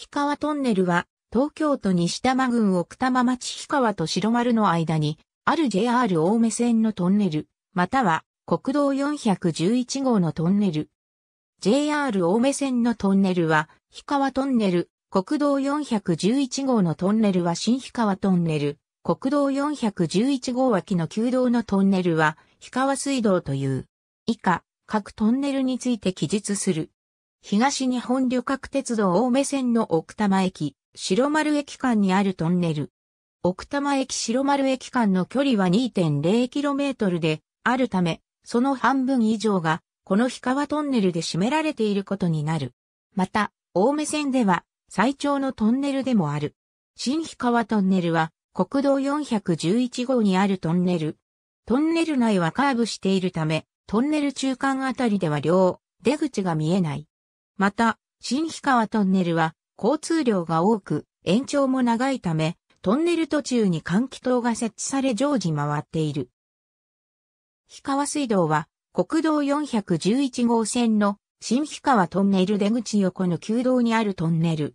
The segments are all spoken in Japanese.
氷川トンネルは、東京都西多摩郡奥多摩町氷川と白丸の間に、ある JR 大目線のトンネル、または国道411号のトンネル。JR 大目線のトンネルは、氷川トンネル、国道411号のトンネルは新氷川トンネル、国道411号脇の旧道のトンネルは、氷川水道という。以下、各トンネルについて記述する。東日本旅客鉄道青梅線の奥多摩駅、白丸駅間にあるトンネル。奥多摩駅白丸駅間の距離は 2.0km であるため、その半分以上が、この氷川トンネルで占められていることになる。また、青梅線では、最長のトンネルでもある。新氷川トンネルは、国道411号にあるトンネル。トンネル内はカーブしているため、トンネル中間あたりでは両出口が見えない。また、新氷川トンネルは交通量が多く、延長も長いため、トンネル途中に換気塔が設置され常時回っている。氷川水道は国道411号線の新氷川トンネル出口横の旧道にあるトンネル。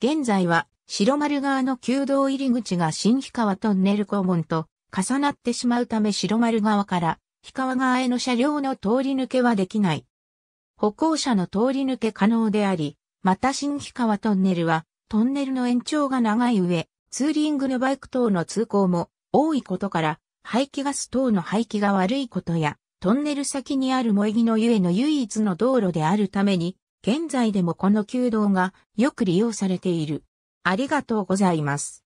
現在は白丸側の旧道入り口が新氷川トンネル顧門と重なってしまうため白丸側から氷川側への車両の通り抜けはできない。歩行者の通り抜け可能であり、また新木川トンネルは、トンネルの延長が長い上、ツーリングのバイク等の通行も多いことから、排気ガス等の排気が悪いことや、トンネル先にある萌木のゆえの唯一の道路であるために、現在でもこの旧道がよく利用されている。ありがとうございます。